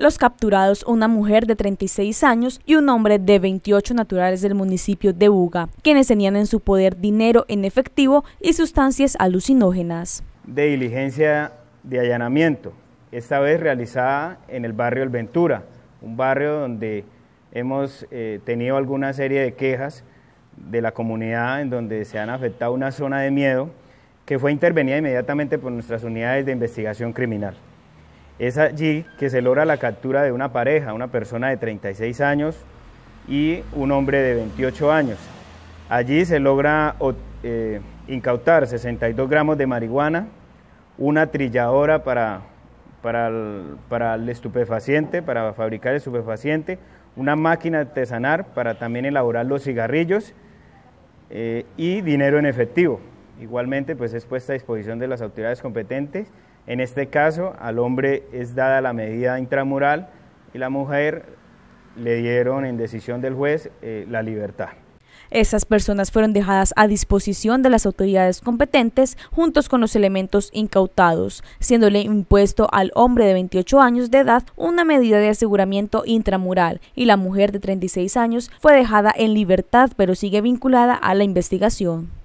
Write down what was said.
los capturados una mujer de 36 años y un hombre de 28 naturales del municipio de Buga, quienes tenían en su poder dinero en efectivo y sustancias alucinógenas. De diligencia de allanamiento, esta vez realizada en el barrio El Ventura, un barrio donde hemos eh, tenido alguna serie de quejas de la comunidad en donde se han afectado una zona de miedo que fue intervenida inmediatamente por nuestras unidades de investigación criminal. Es allí que se logra la captura de una pareja, una persona de 36 años y un hombre de 28 años. Allí se logra eh, incautar 62 gramos de marihuana, una trilladora para, para, el, estupefaciente, para fabricar el estupefaciente, una máquina artesanal para también elaborar los cigarrillos eh, y dinero en efectivo. Igualmente, pues es puesta a disposición de las autoridades competentes en este caso, al hombre es dada la medida intramural y la mujer le dieron en decisión del juez eh, la libertad. Esas personas fueron dejadas a disposición de las autoridades competentes juntos con los elementos incautados, siéndole impuesto al hombre de 28 años de edad una medida de aseguramiento intramural y la mujer de 36 años fue dejada en libertad pero sigue vinculada a la investigación.